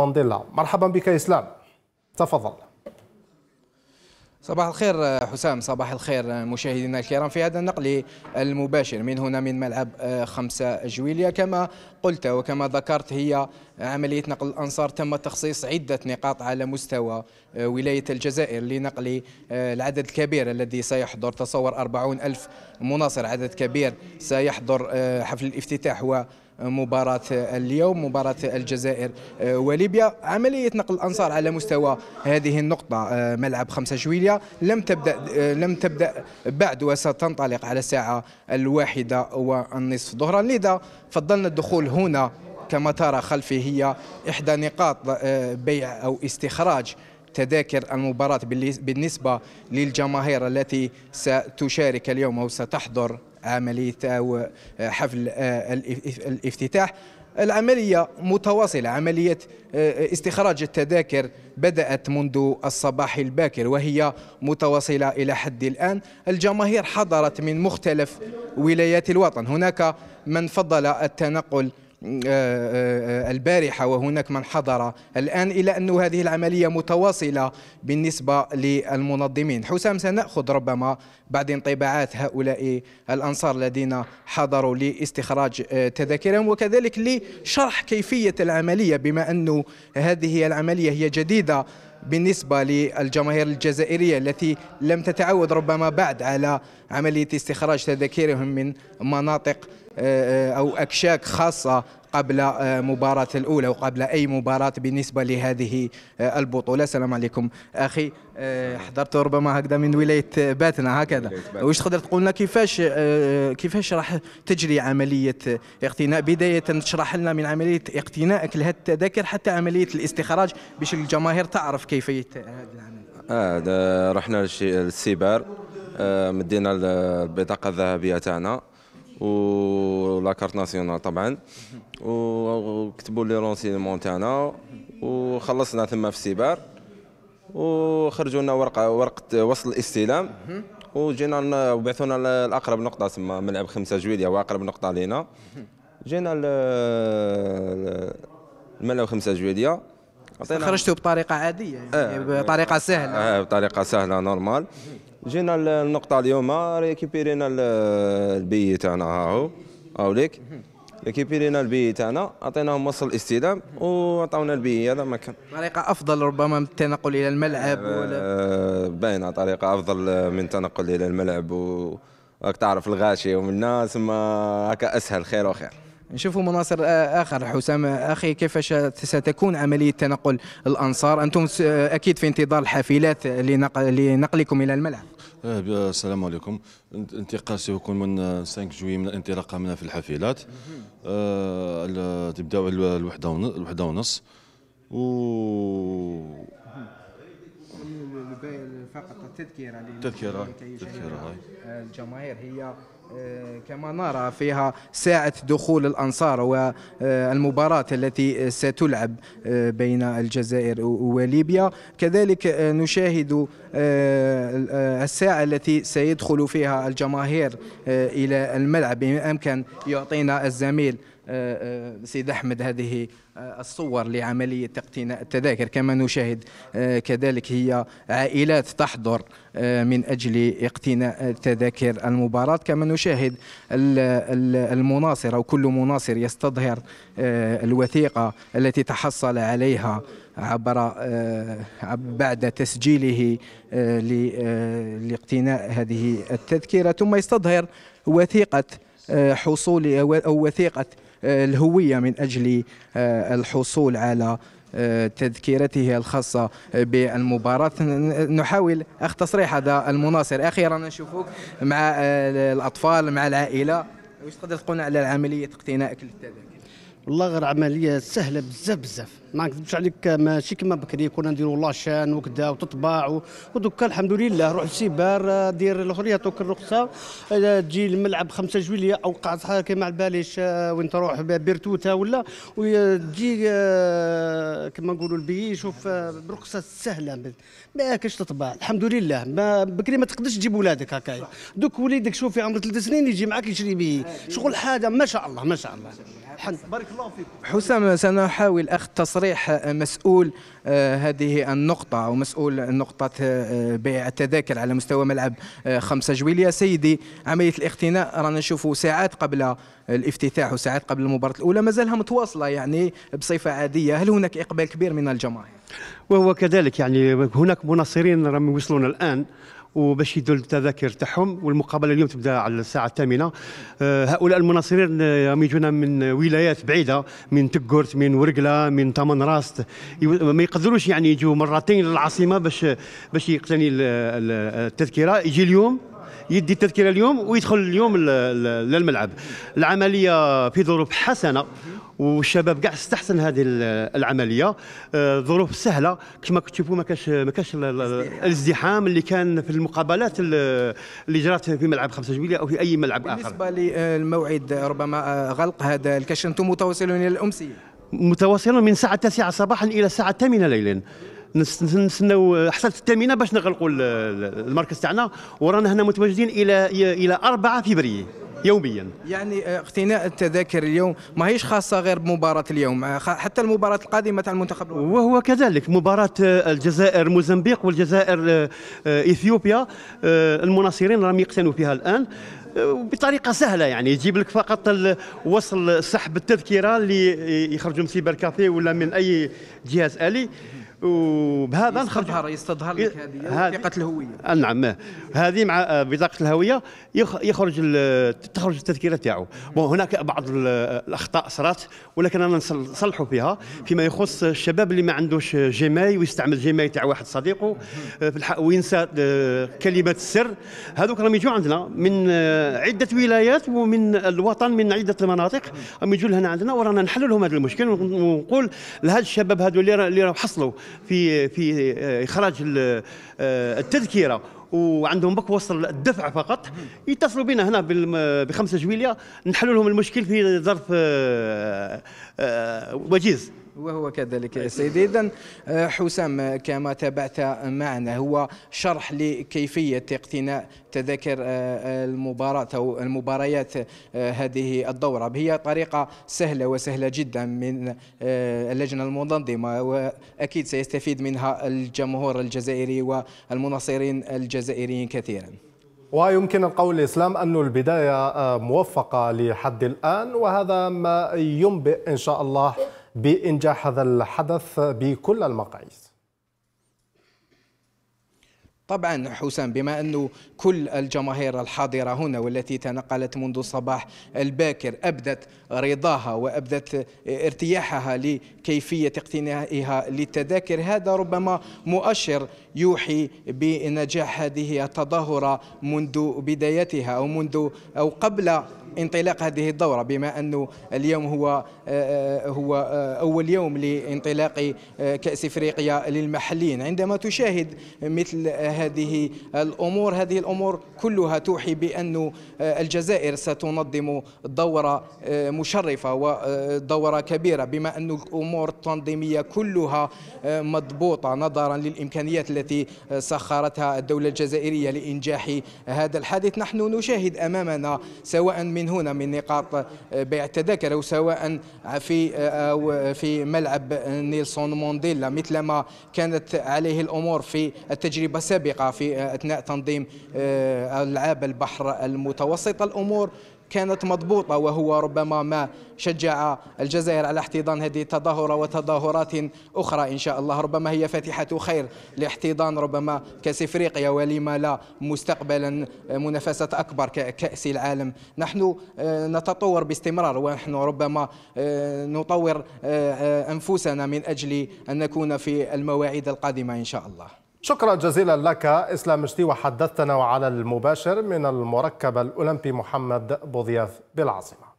مانديلا مرحبا بك اسلام تفضل صباح الخير حسام صباح الخير مشاهدينا الكرام في هذا النقل المباشر من هنا من ملعب آه، خمسة جويلية كما قلت وكما ذكرت هي عملية نقل الأنصار تم تخصيص عدة نقاط على مستوى آه، ولاية الجزائر لنقل آه، العدد الكبير الذي سيحضر تصور أربعون ألف مناصر عدد كبير سيحضر حفل الافتتاح و مباراة اليوم مباراة الجزائر آه، وليبيا عملية نقل الأنصار على مستوى هذه النقطة آه، ملعب 5 جويلية لم تبدأ آه، لم تبدأ بعد وستنطلق على الساعة الواحدة والنصف ظهرا لذا فضلنا الدخول هنا كما ترى خلفي هي إحدى نقاط بيع أو استخراج تذاكر المباراة بالنسبة للجماهير التي ستشارك اليوم أو ستحضر عملية أو آه، حفل آه، الافتتاح العملية متواصلة عملية آه، استخراج التذاكر بدأت منذ الصباح الباكر وهي متواصلة إلى حد الآن الجماهير حضرت من مختلف ولايات الوطن هناك من فضل التنقل آه، آه، آه، البارحة وهناك من حضر الآن إلى أن هذه العملية متواصلة بالنسبة للمنظمين حسام سنأخذ ربما بعد انطباعات هؤلاء الأنصار الذين حضروا لاستخراج تذاكرهم وكذلك لشرح كيفية العملية بما أن هذه العملية هي جديدة بالنسبة للجماهير الجزائرية التي لم تتعود ربما بعد على عملية استخراج تذاكرهم من مناطق آه، آه، أو أكشاك خاصة قبل آه، مباراة الأولى وقبل أي مباراة بالنسبة لهذه آه، البطولة السلام عليكم أخي آه، حضرت ربما هكذا من ولاية باتنا هكذا واش تقدر تقول لنا كيفاش كيفاش راح تجري عملية اقتناء بداية تشرح لنا من عملية اقتنائك لهذه التذاكر حتى عملية الاستخراج باش الجماهير تعرف كيفية هذه العملية اه رحنا للسيبار آه مدينا البطاقه الذهبيه تاعنا ولاكارت ناسيونال طبعا وكتبوا لي رونسيمون تاعنا وخلصنا ثما في السبار وخرجوا لنا ورقه ورقه وصل الاستلام وجينا وبعثونا لاقرب نقطه تما ملعب 5 جويليه واقرب نقطه لينا جينا الملعب 5 جويليه خرجتوا بطريقه عاديه يعني آه بطريقه سهله آه بطريقه سهله نورمال جينا النقطه اليوم ريكيبيرينا البي تاعنا ها هو اوليك ليكيبي لينا البي تاعنا عطيناهم وصل الاستلام وعطاونا البي هذا ما كان طريقه افضل ربما من التنقل الى الملعب eh, ولا باينه طريقه افضل من التنقل الى الملعب و راك تعرف الغاشي الناس ما هكا اسهل خير وخير نشوفوا مناصر آه، اخر حسام اخي كيفاش ستكون عمليه تنقل الانصار انتم اكيد في انتظار الحافلات لنقلكم الى الملعب السلام عليكم انطلاقه سيكون من 5 آه، جوي من الانطلاقه منها في الحافلات آه تبداو الوحده الوحده ونص و فقط تذكيره تذكيره تذكيره الجماهير هي آه، كما نرى فيها ساعة دخول الأنصار والمباراة التي ستلعب آه، بين الجزائر وليبيا كذلك آه، نشاهد الساعة التي سيدخل فيها الجماهير إلى الملعب إن أمكن يعطينا الزميل آه، آه، سيد أحمد هذه آه، الصور لعملية اقتناء التذاكر كما نشاهد كذلك هي عائلات تحضر من أجل اقتناء تذاكر المباراة كما نشاهد المناصر أو كل مناصر يستظهر الوثيقة التي تحصل عليها عبر بعد تسجيله لاقتناء هذه التذكرة ثم يستظهر وثيقة حصول أو وثيقة آه، الهوية من أجل آه، الحصول على آه، تذكرته الخاصة بالمباراة نحاول أخ تصريح هذا المناصر أخيرا نشوفك مع الأطفال مع العائلة واش تقدر تقولنا على عملية اقتنائك للتذاكر والله غير عملية سهلة بزاف بزاف ما نكذبش عليك ماشي كما بكري كنا نديروا لاشان وكذا وتطباع ودوكا الحمد لله روح سيبار دير الاخرية يعطوك الرخصه تجي الملعب 5 جويليه او قاعد كما على باليش آه، وين تروح بيرتوته ولا وتجي آه، كما نقولوا البي شوف آه، برخصه سهله ما كاش تطباع الحمد لله ما بكري ما تقدرش تجيب ولادك هكايا دوك وليدك شوف في عمر ثلاث سنين يجي معك يشري به شغل حاجه ما شاء الله ما شاء الله بارك الله فيك حسام سنحاول اخذ تصريح تصريح آه، مسؤول آه، هذه النقطة أو مسؤول نقطة آه، بيع التذاكر على مستوى ملعب خمسة جويلية سيدي عملية الاقتناء رانا نشوفوا ساعات قبل الافتتاح وساعات قبل المباراة الأولى ما زالها متواصلة يعني بصفة عادية هل هناك إقبال كبير من الجماهير؟ وهو كذلك يعني هناك مناصرين راهم يوصلون الآن وباش يدوا التذاكر تاعهم والمقابله اليوم تبدا على الساعه الثامنه آه، هؤلاء المناصرين راهم يجونا من ولايات بعيده من تكورت من ورقله من تمن راست ما يقدروش يعني يجوا مرتين للعاصمه باش باش يقتني التذكره يجي اليوم يدي التذكره اليوم ويدخل اليوم للملعب العمليه في ظروف حسنه والشباب كاع استحسن هذه العمليه آه، ظروف سهله كما كتشوفوا ما كاش ما كاش الازدحام اللي كان في المقابلات اللي جرات في ملعب 5 جويليه او في اي ملعب اخر بالنسبه للموعد آه، ربما آه، غلق هذا الكاش انتم متواصلون الى الامسيه متواصلون من الساعه 9 صباحا الى الساعه 8 ليلا نستناو حتى الثامنه باش نغلقوا المركز تاعنا ورانا هنا متواجدين الى الى 4 فبراير يوميا يعني آه، اقتناء التذاكر اليوم ما هيش خاصه غير بمباراه اليوم آه، حتى المباراه القادمه تاع المنتخب وهو كذلك مباراه آه، الجزائر موزمبيق والجزائر اثيوبيا المناصرين راهم يقتنوا فيها الان بطريقه سهله يعني يجيب لك فقط وصل سحب التذكره اللي يخرجوا من سيبر كافي ولا من اي جهاز الي وبهذا نخرج يستظهر يستظهر لك هذه بطاقه الهويه آه، نعم هذه مع آه، بطاقه الهويه يخرج تخرج التذكره تاعو بون هناك بعض الاخطاء صارت ولكن انا نصلحوا فيها فيما يخص الشباب اللي ما عندوش جيماي ويستعمل جيماي تاع واحد صديقه آه، وينسى كلمه السر هذوك راهم يجوا عندنا من عده ولايات ومن الوطن من عده المناطق راهم يجوا لهنا عندنا ورانا نحلوا لهم هذا المشكل ونقول لهذا الشباب هذو اللي راهم حصلوا في في آه، اخراج آه، التذكره وعندهم بك وصل الدفع فقط يتصلوا بنا هنا آه، بخمسه جويليه نحلوا لهم المشكل في ظرف وجيز وهو كذلك يا سيدي اذا آه، حسام كما تابعت معنا هو شرح لكيفيه اقتناء تذاكر آه، المباراة أو المباريات آه، هذه الدورة هي طريقة سهلة وسهلة جدا من اللجنة المنظمة وأكيد سيستفيد منها الجمهور الجزائري والمناصرين الجزائريين كثيرا ويمكن القول إسلام أن البداية موفقة لحد الآن وهذا ما ينبئ إن شاء الله بإنجاح هذا الحدث بكل المقاييس طبعا حسام بما انه كل الجماهير الحاضره هنا والتي تنقلت منذ الصباح الباكر ابدت رضاها وابدت ارتياحها لكيفيه اقتنائها للتذاكر هذا ربما مؤشر يوحي بنجاح هذه التظاهره منذ بدايتها او منذ او قبل انطلاق هذه الدورة بما أنه اليوم هو آه، آه، هو آه، أول يوم لانطلاق كأس إفريقيا للمحليين عندما تشاهد مثل هذه الأمور هذه الأمور كلها توحي بأن الجزائر ستنظم دورة مشرفة ودورة كبيرة بما أن الأمور التنظيمية كلها مضبوطة نظرا للإمكانيات التي سخرتها الدولة الجزائرية لإنجاح هذا الحادث نحن نشاهد أمامنا سواء من من هنا من نقاط آه، بيع التذاكر سواء في آه، أو في ملعب آه، نيلسون مونديلا مثل ما كانت عليه الأمور في التجربة السابقة في أثناء تنظيم ألعاب البحر المتوسط الأمور كانت مضبوطة وهو ربما ما شجع الجزائر على احتضان هذه التظاهرة وتظاهرات أخرى إن شاء الله ربما هي فاتحة خير لاحتضان ربما كأس إفريقيا ولما لا مستقبلا منافسة أكبر كأس العالم نحن آه، نتطور باستمرار ونحن ربما آه، نطور آه، أنفسنا من أجل أن نكون في المواعيد القادمة إن شاء الله شكرا جزيلا لك اسلام شتي وحدثتنا على المباشر من المركب الاولمبي محمد بوضياف بالعاصمه